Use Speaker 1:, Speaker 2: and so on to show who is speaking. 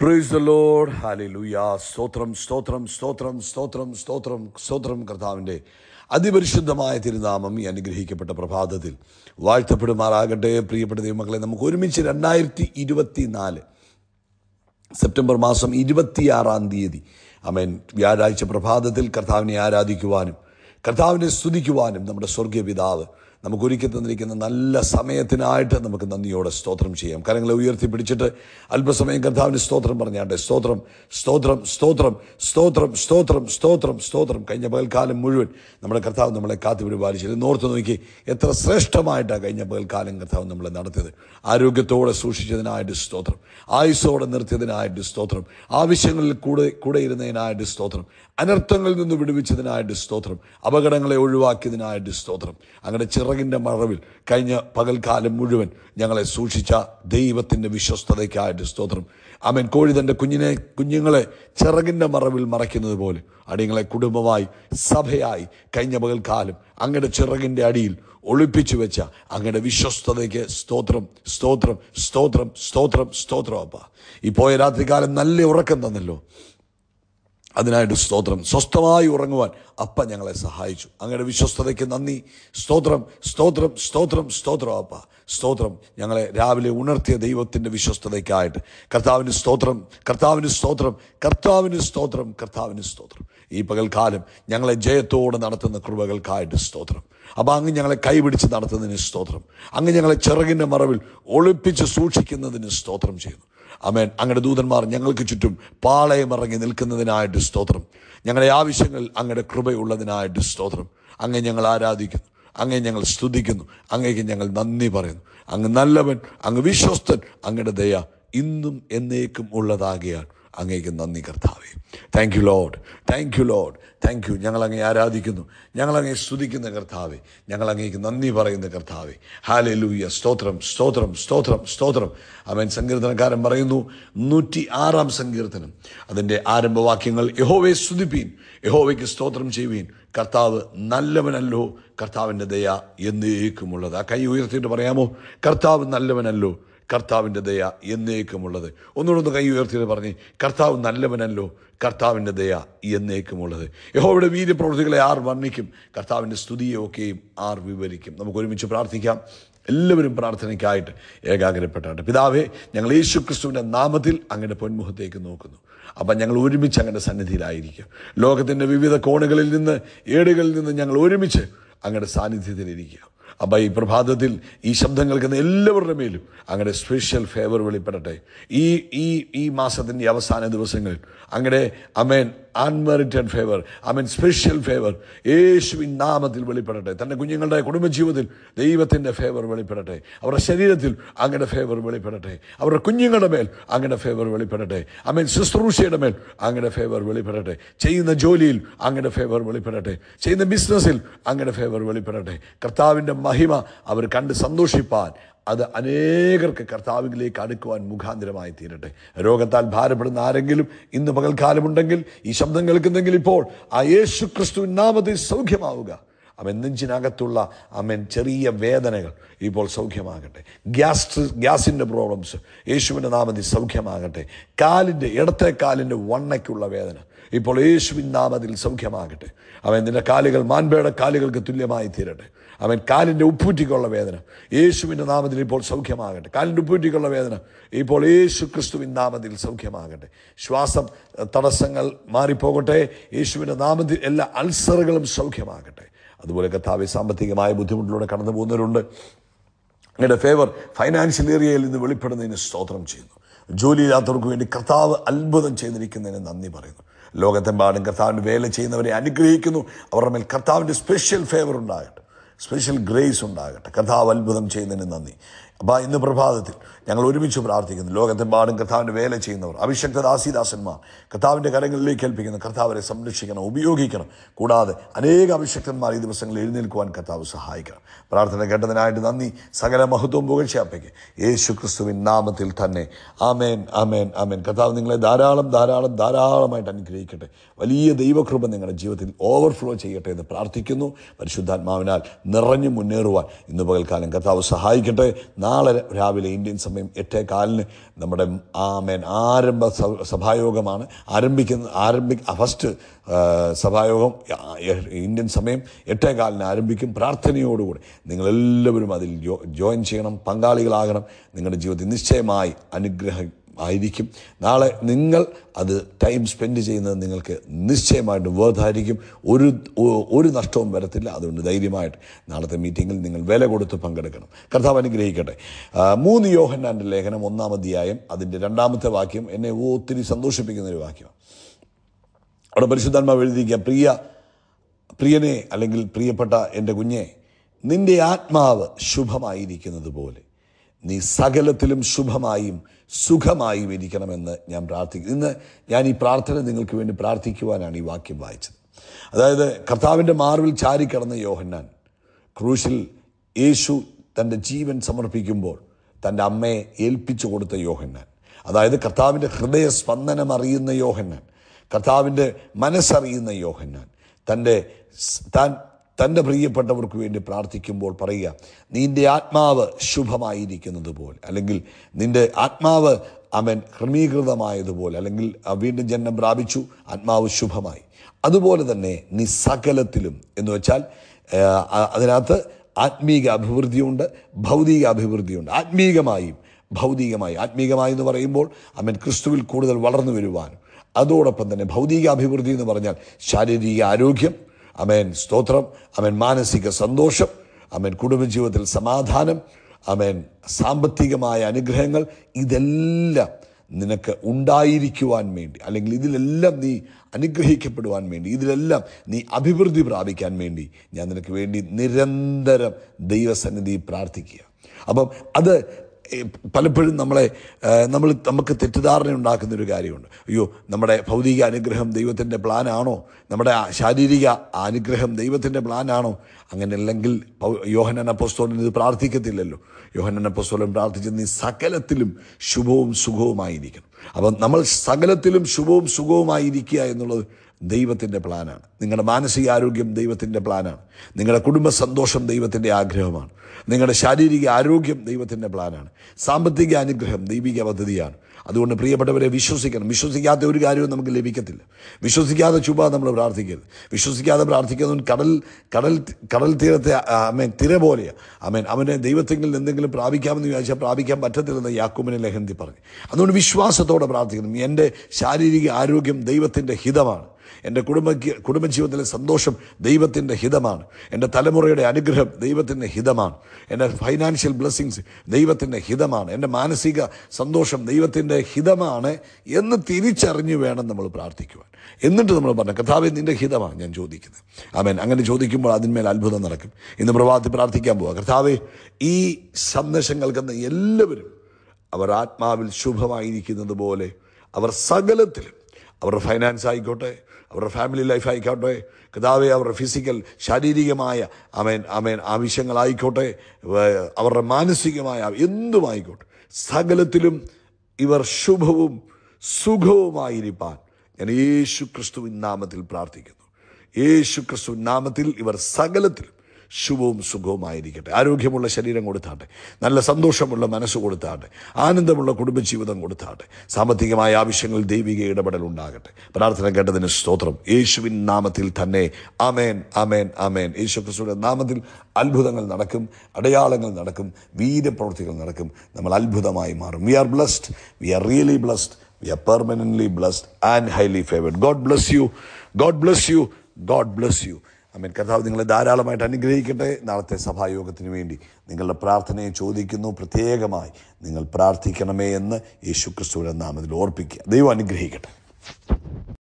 Speaker 1: price load hallelujah സ്തോത്രം സ്തോത്രം സ്തോത്രം സ്തോത്രം സ്തോത്രം സ്തോത്രം കർത്താവിൻ്റെ അതിപരിശുദ്ധമായ തിരുനാമം ഈ അനുഗ്രഹിക്കപ്പെട്ട പ്രഭാതത്തിൽ വാഴ്ത്തപ്പെടുമാറാകട്ടെ പ്രിയപ്പെട്ട ദൈവമക്കളെ നമുക്ക് ഒരുമിച്ച് രണ്ടായിരത്തി ഇരുപത്തി നാല് സെപ്റ്റംബർ മാസം ഇരുപത്തിയാറാം തീയതി അമേൻ വ്യാഴാഴ്ച പ്രഭാതത്തിൽ കർത്താവിനെ ആരാധിക്കുവാനും കർത്താവിനെ സ്തുതിക്കുവാനും നമ്മുടെ സ്വർഗീയ പിതാവ് നമുക്കൊരുക്കി തന്നിരിക്കുന്ന നല്ല സമയത്തിനായിട്ട് നമുക്ക് നന്ദിയോടെ സ്തോത്രം ചെയ്യാം കരങ്ങളെ പിടിച്ചിട്ട് അല്പസമയം കർത്താവിന് സ്തോത്രം പറഞ്ഞാട്ടെ സ്തോത്രം സ്തോത്രം സ്തോത്രം സ്തോത്രം സ്തോത്രം സ്തോത്രം സ്തോത്രം കഴിഞ്ഞ പകൽക്കാലം മുഴുവൻ നമ്മുടെ കർത്താവ് നമ്മളെ കാത്തു പരിപാലിച്ചത് നോർത്ത് നോക്കി എത്ര ശ്രേഷ്ഠമായിട്ടാണ് കഴിഞ്ഞ പകൽക്കാലം കർത്താവ് നമ്മളെ നടത്തിയത് ആരോഗ്യത്തോടെ സൂക്ഷിച്ചതിനായിട്ട് സ്തോത്രം ആയുസ്സോടെ നിർത്തിയതിനായിട്ട് സ്തോത്രം ആവശ്യങ്ങളിൽ കൂടെ കൂടെ ഇരുന്നതിനായിട്ട് സ്തോത്രം അനർത്ഥങ്ങളിൽ നിന്ന് വിടുവിച്ചതിനായിട്ട് സ്തോത്രം അപകടങ്ങളെ ഒഴിവാക്കിയതിനായിട്ട് സ്തോത്രം അങ്ങനെ ചെറു വിറകിൻ്റെ മറവിൽ കഴിഞ്ഞ പകൽക്കാലം മുഴുവൻ ഞങ്ങളെ സൂക്ഷിച്ച ദൈവത്തിൻ്റെ വിശ്വസ്തതയ്ക്കായിട്ട് സ്തോത്രം അമൻ കോഴി തൻ്റെ കുഞ്ഞിനെ കുഞ്ഞുങ്ങളെ ചിറകിൻ്റെ മറവിൽ മറയ്ക്കുന്നത് പോലെ അടിയങ്ങളെ കുടുംബമായി സഭയായി കഴിഞ്ഞ പകൽക്കാലം അങ്ങയുടെ ചിറകിൻ്റെ അടിയിൽ ഒളിപ്പിച്ചു വെച്ച അങ്ങയുടെ വിശ്വസ്തതയ്ക്ക് സ്തോത്രം സ്തോത്രം സ്തോത്രം സ്തോത്രം സ്തോത്രം അപ്പ ഈ പോയ രാത്രികാലം നല്ല ഉറക്കം തന്നല്ലോ അതിനായിട്ട് സ്തോത്രം സ്വസ്ഥമായി ഉറങ്ങുവാൻ അപ്പ ഞങ്ങളെ സഹായിച്ചു അങ്ങയുടെ വിശ്വസ്തതയ്ക്ക് നന്ദി സ്തോത്രം സ്തോത്രം സ്തോത്രം സ്തോത്രം അപ്പ സ്തോത്രം ഞങ്ങളെ രാവിലെ ഉണർത്തിയ ദൈവത്തിൻ്റെ വിശ്വസ്തതയ്ക്കായിട്ട് കർത്താവിന് സ്തോത്രം കർത്താവിന് സ്തോത്രം കർത്താവിന് സ്തോത്രം കർത്താവിന് സ്തോത്രം ഈ പകൽക്കാലം ഞങ്ങളെ ജയത്തോടെ നടത്തുന്ന കൃപകൾക്കായിട്ട് സ്തോത്രം അപ്പം അങ്ങ് ഞങ്ങളെ കൈപിടിച്ച് നടത്തുന്നതിന് സ്തോത്രം അങ്ങ് ഞങ്ങളെ ചിറകിൻ്റെ മറവിൽ ഒളിപ്പിച്ച് സൂക്ഷിക്കുന്നതിന് സ്തോത്രം ചെയ്യുന്നു അമേൻ അങ്ങയുടെ ദൂതന്മാർ ഞങ്ങൾക്ക് ചുറ്റും പാളയമിറങ്ങി നിൽക്കുന്നതിനായിട്ട് സ്തോത്രം ഞങ്ങളുടെ ആവശ്യങ്ങൾ അങ്ങയുടെ കൃപയുള്ളതിനായിട്ട് സ്തോത്രം അങ്ങ് ഞങ്ങൾ ആരാധിക്കുന്നു അങ്ങേ ഞങ്ങൾ സ്തുതിക്കുന്നു അങ്ങേക്ക് ഞങ്ങൾ നന്ദി പറയുന്നു അങ്ങ് നല്ലവൻ അങ്ങ് വിശ്വസ്തൻ അങ്ങയുടെ ദയ ഇന്നും എന്നേക്കും ഉള്ളതാകിയാണ് അങ്ങേക്ക് നന്ദി കർത്താവേ thank you Lord thank you Lord thank you ഞങ്ങൾ ആരാധിക്കുന്നു ഞങ്ങൾ സ്തുതിക്കുന്ന കർത്താവെ ഞങ്ങൾ നന്ദി പറയുന്ന കർത്താവെ ഹാലെ ലൂയ്യ സ്തോത്രം സ്തോത്രം സ്തോത്രം സ്തോത്രം അവൻ സങ്കീർത്തനക്കാരൻ പറയുന്നു നൂറ്റി ആറാം സങ്കീർത്തനം അതിൻ്റെ ആരംഭവാക്യങ്ങൾ യഹോവയെ സ്തുതിപ്പീൻ യഹോവയ്ക്ക് സ്തോത്രം ചെയ്യുവീൻ കർത്താവ് നല്ലവനല്ലോ കർത്താവിൻ്റെ ദയ എന്നേക്കുമുള്ളത് ആ കൈ ഉയർത്തിയിട്ട് പറയാമോ കർത്താവ് നല്ലവനല്ലോ കർത്താവിൻ്റെ ദയ എന്നേക്കുമുള്ളത് ഒന്ന് കൈ ഉയർത്തിയത് പറഞ്ഞ് കർത്താവ് നല്ലവനല്ലോ കർത്താവിൻ്റെ ദയ എന്നേക്കുമുള്ളത് യഹോയുടെ വീര്യപ്രവൃത്തികളെ ആർ വർണ്ണിക്കും കർത്താവിൻ്റെ സ്തുതിയൊക്കെയും ആർ വിവരിക്കും നമുക്ക് ഒരുമിച്ച് പ്രാർത്ഥിക്കാം എല്ലാവരും പ്രാർത്ഥനയ്ക്കായിട്ട് ഏകാഗ്രപ്പെട്ടാണ് പിതാവേ ഞങ്ങൾ യേശു ക്രിസ്തുവിൻ്റെ നാമത്തിൽ അങ്ങയുടെ പൊന്മുഖത്തേക്ക് നോക്കുന്നു അപ്പം ഞങ്ങൾ ഒരുമിച്ച് അങ്ങയുടെ സന്നിധിയിലായിരിക്കും ലോകത്തിൻ്റെ വിവിധ കോണുകളിൽ നിന്ന് ഏടുകളിൽ നിന്ന് ഞങ്ങൾ ഒരുമിച്ച് അങ്ങയുടെ സാന്നിധ്യത്തിലിരിക്കുക അപ്പം ഈ പ്രഭാതത്തിൽ ഈ ശബ്ദം കേൾക്കുന്ന എല്ലാവരുടെ മേലും അങ്ങയുടെ സ്പെഷ്യൽ ഫേവർ വെളിപ്പെടട്ടെ ഈ ഈ ഈ മാസത്തിൻ്റെ അവസാന ദിവസങ്ങളിൽ അങ്ങയുടെ amen unmerited favour amen special favour യേശുവിൻ നാമത്തിൽ വെളിപ്പെടട്ടെ തൻ്റെ കുഞ്ഞുങ്ങളുടെ കുടുംബജീവിതത്തിൽ ദൈവത്തിൻ്റെ ഫേവർ വെളിപ്പെടട്ടെ അവരുടെ ശരീരത്തിൽ അങ്ങയുടെ ഫേവർ വെളിപ്പെടട്ടെ അവരുടെ കുഞ്ഞുങ്ങളുടെ മേൽ അങ്ങയുടെ ഫേവർ വെളിപ്പെടട്ടെ അമേൻ ശുശ്രൂഷയുടെ മേൽ അങ്ങയുടെ ഫേവർ വെളിപ്പെടട്ടെ ചെയ്യുന്ന ജോലിയിൽ അങ്ങയുടെ ഫേവർ വെളിപ്പെടട്ടെ ചെയ്യുന്ന ബിസിനസ്സിൽ അങ്ങയുടെ ഫേവർ വെളിപ്പെടട്ടെ കർത്താവിൻ്റെ മഹിമ അവർ കണ്ട് സന്തോഷിപ്പാൻ അത് അനേകർക്ക് കർത്താവിലേക്ക് അടുക്കുവാൻ മുഖാന്തരമായി തീരട്ടെ രോഗത്താൽ ഭാരപ്പെടുന്ന ആരെങ്കിലും ഇന്ന് പകൽക്കാലമുണ്ടെങ്കിൽ ഈ ശബ്ദം കേൾക്കുന്നെങ്കിൽ ഇപ്പോൾ ആ യേശു ക്രിസ്തു നാമത്തിൽ സൗഖ്യമാവുക അവൻ നെഞ്ചിനകത്തുള്ള അമ്മൻ ചെറിയ വേദനകൾ ഇപ്പോൾ സൗഖ്യമാകട്ടെ ഗ്യാസ് ഗ്യാസിൻ്റെ പ്രോബ്ലംസ് യേശുവിൻ്റെ നാമത്തിൽ സൗഖ്യമാകട്ടെ കാലിൻ്റെ ഇടത്തെ കാലിൻ്റെ വണ്ണയ്ക്കുള്ള വേദന ഇപ്പോൾ യേശുവിൻ നാമത്തിൽ സൗഖ്യമാകട്ടെ അവൻ നിൻ്റെ കാലുകൾ മാൻപേടെ കാലുകൾക്ക് തുല്യമായി തീരട്ടെ അവൻ കാലിൻ്റെ ഉപ്പൂറ്റിക്കുള്ള വേദന യേശുവിൻ്റെ നാമത്തിൽ ഇപ്പോൾ സൗഖ്യമാകട്ടെ കാലിൻ്റെ ഉപ്പൂറ്റിക്കുള്ള വേദന ഇപ്പോൾ യേശു ക്രിസ്തുവിൻ നാമത്തിൽ സൗഖ്യമാകട്ടെ ശ്വാസം തടസ്സങ്ങൾ മാറിപ്പോകട്ടെ യേശുവിൻ്റെ നാമത്തിൽ എല്ലാ അൾസറുകളും സൗഖ്യമാകട്ടെ അതുപോലെ കഥാവ് സാമ്പത്തികമായ ബുദ്ധിമുട്ടിലൂടെ കടന്നു പോകുന്നവരുണ്ട് എൻ്റെ ഫേവർ ഫൈനാൻഷ്യൽ ഏരിയയിൽ നിന്ന് വെളിപ്പെടുന്നതിന് സ്തോത്രം ചെയ്യുന്നു ജോലിയില്ലാത്തവർക്ക് വേണ്ടി കർത്താവ് അത്ഭുതം ചെയ്തിരിക്കുന്നതിന് നന്ദി പറയുന്നു ലോകത്തെമ്പാടും കർത്താവിൻ്റെ വേല ചെയ്യുന്നവരെ അനുഗ്രഹിക്കുന്നു അവരുടെ മേൽ കർത്താവിൻ്റെ സ്പെഷ്യൽ ഫേവർ ഉണ്ടാകട്ടെ സ്പെഷ്യൽ ഗ്രേസ് ഉണ്ടാകട്ടെ കഥാവത്ഭുതം ചെയ്യുന്നതിന് നന്ദി അപ്പോൾ ഇന്ന് പ്രഭാതത്തിൽ ഞങ്ങൾ ഒരുമിച്ച് പ്രാർത്ഥിക്കുന്നു ലോകത്തെമ്പാടും കർത്താവിൻ്റെ വേല ചെയ്യുന്നവർ അഭിഷക്ത ദാസിദാസന്മാർ കർത്താവിൻ്റെ കരങ്ങളിലേക്ക് ഏൽപ്പിക്കുന്ന കർത്താവരെ സംരക്ഷിക്കണം ഉപയോഗിക്കണം കൂടാതെ അനേക അഭിഷക്തന്മാർ ഈ ദിവസങ്ങളിൽ എഴുന്നേൽക്കുവാൻ കർത്താവ് സഹായിക്കണം പ്രാർത്ഥന കേട്ടതിനായിട്ട് നന്ദി സകല മഹത്വം അപ്പയ്ക്ക് യേശു ക്രിസ്തുവിൻ നാമത്തിൽ തന്നെ ആമേൻ ആമേൻ ആമേൻ കർത്താവ് നിങ്ങളെ ധാരാളം ധാരാളം ധാരാളമായിട്ട് അനുഗ്രഹിക്കട്ടെ വലിയ ദൈവകൃപ നിങ്ങളുടെ ജീവിതത്തിൽ ഓവർഫ്ലോ ചെയ്യട്ടെ എന്ന് പ്രാർത്ഥിക്കുന്നു പരിശുദ്ധാത്മാവിനാൽ നിറഞ്ഞു മുന്നേറുവാൻ ഇന്ന് പകൽക്കാലം കർത്താവ് സഹായിക്കട്ടെ നാളെ രാവിലെ ഇന്ത്യൻ സമയം എട്ടേ കാലിന് നമ്മുടെ ആമേൻ ആരംഭ സഭായോഗമാണ് ആരംഭിക്കുന്ന ആരംഭി ഫസ്റ്റ് സഭായോഗം ഇന്ത്യൻ സമയം എട്ടേ കാലിന് ആരംഭിക്കും പ്രാർത്ഥനയോടുകൂടി നിങ്ങളെല്ലാവരും അതിൽ ജോയിൻ ചെയ്യണം പങ്കാളികളാകണം നിങ്ങളുടെ ജീവിതത്തിൽ നിശ്ചയമായി അനുഗ്രഹം ആയിരിക്കും നാളെ നിങ്ങൾ അത് ടൈം സ്പെൻഡ് ചെയ്യുന്നത് നിങ്ങൾക്ക് നിശ്ചയമായിട്ടും വേർതായിരിക്കും ഒരു ഒരു നഷ്ടവും വരത്തില്ല അതുകൊണ്ട് ധൈര്യമായിട്ട് നാളത്തെ മീറ്റിങ്ങിൽ നിങ്ങൾ വില കൊടുത്ത് പങ്കെടുക്കണം കർത്താവ് അനുഗ്രഹിക്കട്ടെ മൂന്ന് യോഹന്നാൻ്റെ ലേഖനം ഒന്നാമധ്യായം അതിൻ്റെ രണ്ടാമത്തെ വാക്യം എന്നെ ഒത്തിരി സന്തോഷിപ്പിക്കുന്ന ഒരു വാക്യം അവിടെ പരിശുദ്ധാത്മാവ് എഴുതിയിരിക്കുക പ്രിയ പ്രിയനെ അല്ലെങ്കിൽ പ്രിയപ്പെട്ട എൻ്റെ കുഞ്ഞെ നിൻ്റെ ആത്മാവ് ശുഭമായിരിക്കുന്നത് പോലെ നീ സകലത്തിലും ശുഭമായും സുഖമായും ഇരിക്കണമെന്ന് ഞാൻ പ്രാർത്ഥിക്കുന്നു ഇന്ന് ഞാൻ ഈ പ്രാർത്ഥന നിങ്ങൾക്ക് വേണ്ടി പ്രാർത്ഥിക്കുവാനാണ് ഈ വാക്യം വായിച്ചത് അതായത് കർത്താവിൻ്റെ മാർവിൽ ചാരിക്കടന്ന യോഹന്നാൻ ക്രൂശിൽ യേശു തൻ്റെ ജീവൻ സമർപ്പിക്കുമ്പോൾ തൻ്റെ അമ്മയെ ഏൽപ്പിച്ചു കൊടുത്ത യോഹന്നാൻ അതായത് കർത്താവിൻ്റെ ഹൃദയ സ്പന്ദനം അറിയുന്ന യോഹന്നാൻ കർത്താവിൻ്റെ മനസ്സറിയുന്ന യോഹന്നാൻ തൻ്റെ താൻ തൻ്റെ പ്രിയപ്പെട്ടവർക്ക് വേണ്ടി പ്രാർത്ഥിക്കുമ്പോൾ പറയുക നിൻ്റെ ആത്മാവ് ശുഭമായിരിക്കുന്നത് പോലെ അല്ലെങ്കിൽ നിൻ്റെ ആത്മാവ് അവൻ ക്രമീകൃതമായതുപോലെ അല്ലെങ്കിൽ വീണ്ടും ജന്മം പ്രാപിച്ചു ആത്മാവ് ശുഭമായി അതുപോലെ തന്നെ നീ സകലത്തിലും എന്ന് വെച്ചാൽ അതിനകത്ത് ആത്മീക അഭിവൃദ്ധിയുണ്ട് ഭൗതിക അഭിവൃദ്ധിയുണ്ട് ആത്മീകമായും ഭൗതികമായി ആത്മീകമായി എന്ന് പറയുമ്പോൾ അവൻ ക്രിസ്തുവിൽ കൂടുതൽ വളർന്നു വരുവാനും അതോടൊപ്പം തന്നെ ഭൗതിക അഭിവൃദ്ധി എന്ന് പറഞ്ഞാൽ ശാരീരിക ആരോഗ്യം അമേൻ സ്തോത്രം അമേൻ മാനസിക സന്തോഷം അമേൻ കുടുംബജീവിതത്തിൽ സമാധാനം അമേൻ സാമ്പത്തികമായ അനുഗ്രഹങ്ങൾ ഇതെല്ലാം നിനക്ക് ഉണ്ടായിരിക്കുവാൻ വേണ്ടി അല്ലെങ്കിൽ ഇതിലെല്ലാം നീ അനുഗ്രഹിക്കപ്പെടുവാൻ വേണ്ടി ഇതിലെല്ലാം നീ അഭിവൃദ്ധി പ്രാപിക്കാൻ വേണ്ടി ഞാൻ നിനക്ക് വേണ്ടി നിരന്തരം ദൈവസന്നിധി പ്രാർത്ഥിക്കുക അപ്പം അത് പലപ്പോഴും നമ്മളെ നമ്മൾ നമുക്ക് തെറ്റിദ്ധാരണ ഉണ്ടാക്കുന്ന ഒരു കാര്യമുണ്ട് അയ്യോ നമ്മുടെ ഭൗതിക അനുഗ്രഹം ദൈവത്തിൻ്റെ പ്ലാനാണോ നമ്മുടെ ശാരീരിക അനുഗ്രഹം ദൈവത്തിൻ്റെ പ്ലാനാണോ അങ്ങനെ അല്ലെങ്കിൽ യോഹനന അപ്പോസ്തോലൻ ഇത് പ്രാർത്ഥിക്കത്തില്ലല്ലോ യോഹനന അപ്പോസ്തോലൻ പ്രാർത്ഥിച്ച് നീ സകലത്തിലും ശുഭവും സുഖവുമായിരിക്കണം അപ്പം നമ്മൾ സകലത്തിലും ശുഭവും സുഖവുമായിരിക്കുക എന്നുള്ളത് ദൈവത്തിൻ്റെ പ്ലാനാണ് നിങ്ങളുടെ മാനസിക ആരോഗ്യം ദൈവത്തിൻ്റെ പ്ലാനാണ് നിങ്ങളുടെ കുടുംബ സന്തോഷം ദൈവത്തിൻ്റെ ആഗ്രഹമാണ് നിങ്ങളുടെ ശാരീരിക ആരോഗ്യം ദൈവത്തിൻ്റെ പ്ലാനാണ് സാമ്പത്തിക അനുഗ്രഹം ദൈവിക പദ്ധതിയാണ് അതുകൊണ്ട് പ്രിയപ്പെട്ടവരെ വിശ്വസിക്കണം വിശ്വസിക്കാത്ത ഒരു കാര്യവും നമുക്ക് ലഭിക്കത്തില്ല വിശ്വസിക്കാതെ ചുമ്മാ നമ്മൾ പ്രാർത്ഥിക്കരുത് വിശ്വസിക്കാതെ പ്രാർത്ഥിക്കുന്നവൻ കടൽ കടൽ കടൽ തീരത്തെ അമേൻ തിര പോലെയാണ് അമേൻ അവനെ ദൈവത്തെങ്കിൽ എന്തെങ്കിലും പ്രാപിക്കാമെന്ന് ചോദിച്ചാൽ പ്രാപിക്കാൻ പറ്റത്തില്ലെന്ന് യാക്കൂമിനെ ലഹന്തി പറഞ്ഞു അതുകൊണ്ട് വിശ്വാസത്തോടെ പ്രാർത്ഥിക്കണം എൻ്റെ ശാരീരിക ആരോഗ്യം ദൈവത്തിൻ്റെ ഹിതമാണ് എൻ്റെ കുടുംബ കുടുംബജീവിതത്തിലെ സന്തോഷം ദൈവത്തിൻ്റെ ഹിതമാണ് എൻ്റെ തലമുറയുടെ അനുഗ്രഹം ദൈവത്തിൻ്റെ ഹിതമാണ് എൻ്റെ ഫൈനാൻഷ്യൽ ബ്ലെസ്സിങ്സ് ദൈവത്തിൻ്റെ ഹിതമാണ് എൻ്റെ മാനസിക സന്തോഷം ദൈവത്തിൻ്റെ ഹിതമാണ് എന്ന് തിരിച്ചറിഞ്ഞു വേണം നമ്മൾ പ്രാർത്ഥിക്കുവാൻ എന്നിട്ട് നമ്മൾ പറഞ്ഞു കഥാവെ നിൻ്റെ ഹിതമാണ് ഞാൻ ചോദിക്കുന്നത് ആമേൻ അങ്ങനെ ചോദിക്കുമ്പോൾ അതിന്മേൽ അത്ഭുതം നടക്കും ഇന്ന് പ്രഭാതത്തിൽ പ്രാർത്ഥിക്കാൻ പോവുക കർത്താവെ ഈ സന്ദേശം കൽക്കുന്ന എല്ലാവരും അവർ ആത്മാവിൽ ശുഭമായിരിക്കുന്നത് പോലെ അവർ സകലത്തിലും അവരുടെ ഫൈനാൻസ് ആയിക്കോട്ടെ അവരുടെ ഫാമിലി ലൈഫായിക്കോട്ടെ കഥാവെ അവരുടെ ഫിസിക്കൽ ശാരീരികമായ അമേൻ അമേൻ ആവശ്യങ്ങളായിക്കോട്ടെ അവരുടെ മാനസികമായ എന്തുമായിക്കോട്ടെ സകലത്തിലും ഇവർ ശുഭവും സുഖവുമായിരിക്കാൻ ഞാൻ യേശു ക്രിസ്തുവിൻ നാമത്തിൽ പ്രാർത്ഥിക്കുന്നു യേശു ക്രിസ്തു നാമത്തിൽ ഇവർ സകലത്തിലും ശുഭവും സുഖവുമായിരിക്കട്ടെ ആരോഗ്യമുള്ള ശരീരം കൊടുത്താട്ടെ നല്ല സന്തോഷമുള്ള മനസ്സ് കൊടുത്താട്ടെ ആനന്ദമുള്ള കുടുംബജീവിതം കൊടുത്താട്ടെ സാമ്പത്തികമായ ആവശ്യങ്ങൾ ദൈവിക ഇടപെടൽ ഉണ്ടാകട്ടെ പ്രാർത്ഥന കേട്ടതിന് സ്തോത്രം യേശുവിൻ നാമത്തിൽ തന്നെ ആമേൻ ആമേൻ ആമേൻ യേശു ക്രിസ്തുവിൻ്റെ നാമത്തിൽ അത്ഭുതങ്ങൾ നടക്കും അടയാളങ്ങൾ നടക്കും വീരപ്രവൃത്തികൾ നടക്കും നമ്മൾ അത്ഭുതമായി മാറും we are blessed we are really blessed we are permanent blessed and highly favoured God bless you God bless you God bless you amen കർത്താവ് നിങ്ങളെ ധാരാളമായിട്ട് അനുഗ്രഹിക്കട്ടെ നാളത്തെ സഭായോഗത്തിന് വേണ്ടി നിങ്ങളുടെ പ്രാർത്ഥനയെ ചോദിക്കുന്നു പ്രത്യേകമായി നിങ്ങൾ പ്രാർത്ഥിക്കണമേ എന്ന് യേശു ക്രിസ്തുവിൻ്റെ നാമത്തിൽ ഓർപ്പിക്കുക ദൈവം അനുഗ്രഹിക്കട്ടെ